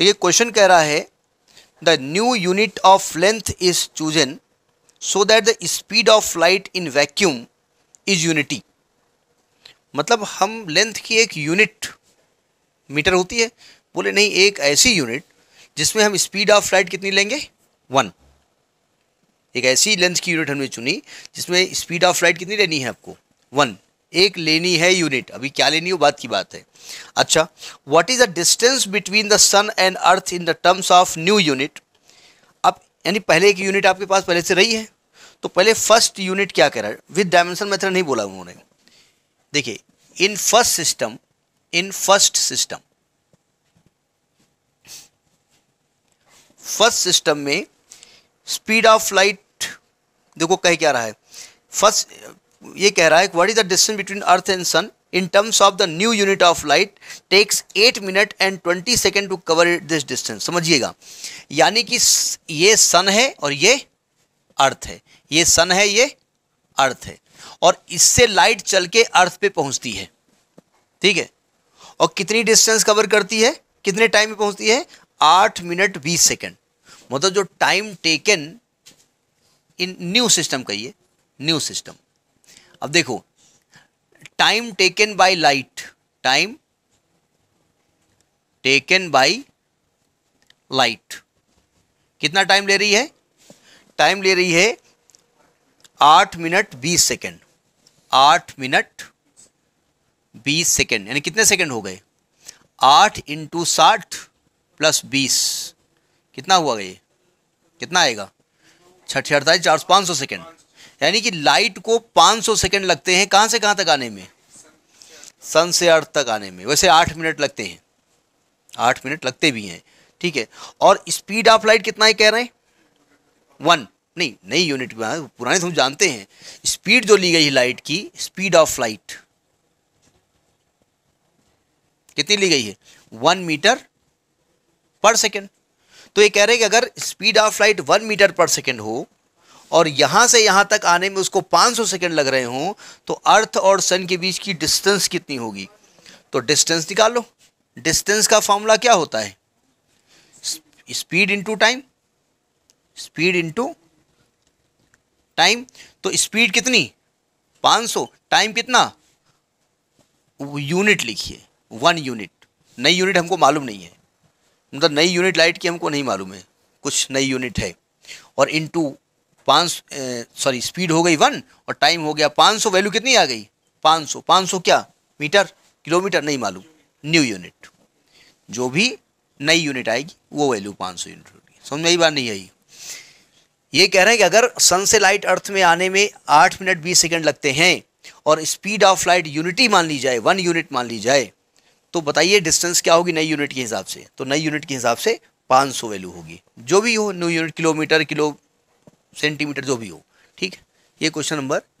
देखिए तो क्वेश्चन कह रहा है the new unit of length is chosen so that the speed of light in vacuum is unity मतलब हम लेंथ की एक यूनिट मीटर होती है बोले नहीं एक ऐसी यूनिट जिसमें हम स्पीड ऑफ लाइट कितनी लेंगे वन एक ऐसी लेंथ की यूनिट हमने चुनी जिसमें स्पीड ऑफ लाइट कितनी लेनी है आपको वन एक लेनी है यूनिट अभी क्या लेनी हो बात की बात है अच्छा what is the distance between the sun and earth in the terms of new unit अब यानी पहले एक यूनिट आपके पास पहले से रही है तो पहले फर्स्ट यूनिट क्या कह रहा है विद डायमेंशन मेथड नहीं बोला उन्होंने देखिए in first system in first system first system में स्पीड ऑफ लाइट देखो कह क्या रहा है फर्स्ट ये कह रहा है what is the distance between earth and sun in terms of the new unit of light takes eight minute and twenty second to cover this distance समझिएगा यानी कि ये सन है और ये अर्थ है ये सन है ये अर्थ है और इससे लाइट चल के अर्थ पे पहुंचती है ठीक है और कितनी डिस्टेंस कवर करती है कितने टाइम में पहुंचती है आठ मिनट बीस सेकेंड मतलब जो time taken in new system कहिए न्यू सिस्टम अब देखो time taken by light time taken by light कितना टाइम ले रही है टाइम ले रही है आठ मिनट बीस सेकेंड आठ मिनट बीस सेकेंड यानी कितने सेकेंड हो गए आठ इंटू साठ प्लस बीस कितना हुआ ये कितना आएगा छठ अड़तालीस चार सौ पाँच सौ सेकेंड यानी कि लाइट को 500 सेकंड लगते हैं कहाँ से कहाँ तक आने में सन से अर्थ तक आने में वैसे आठ मिनट लगते हैं आठ मिनट लगते भी हैं ठीक है और स्पीड ऑफ लाइट कितना है कह रहे हैं वन नहीं नई यूनिट में पुराने तो जानते हैं स्पीड जो ली गई है लाइट की स्पीड ऑफ लाइट कितनी ली गई है वन मीटर पर सेकेंड तो ये कह रहे हैं कि अगर speed of light one metre per second हो और यहाँ से यहाँ तक आने में उसको 500 सेकेंड लग रहे हों तो अर्थ और सन के बीच की डिस्टेंस कितनी होगी तो डिस्टेंस निकाल लो डिस्टेंस का फॉर्मूला क्या होता है speed into time speed into time तो स्पीड कितनी 500 टाइम कितना यूनिट लिखिए वन यूनिट नई यूनिट हमको मालूम नहीं है मतलब नई यूनिट लाइट की हमको नहीं मालूम है कुछ नई यूनिट है और इंटू पाँच सॉरी स्पीड हो गई वन और टाइम हो गया पाँच सौ वैल्यू कितनी आ गई पाँच सौ पाँच सौ क्या मीटर किलोमीटर नहीं मालूम न्यू यूनिट जो भी नई यूनिट आएगी वो वैल्यू पाँच सौ यूनिट होगी समझ में बात नहीं आई ये कह रहे हैं कि अगर सन से लाइट अर्थ में आने में आठ मिनट बीस सेकेंड लगते हैं और स्पीड ऑफ लाइट यूनिटी मान ली जाए वन यूनिट मान ली जाए तो बताइए डिस्टेंस क्या होगी नई यूनिट के हिसाब से तो नई यूनिट के हिसाब से 500 वैल्यू होगी जो भी हो new unit kilometre kilo centimetre जो भी हो ठीक ये क्वेश्चन नंबर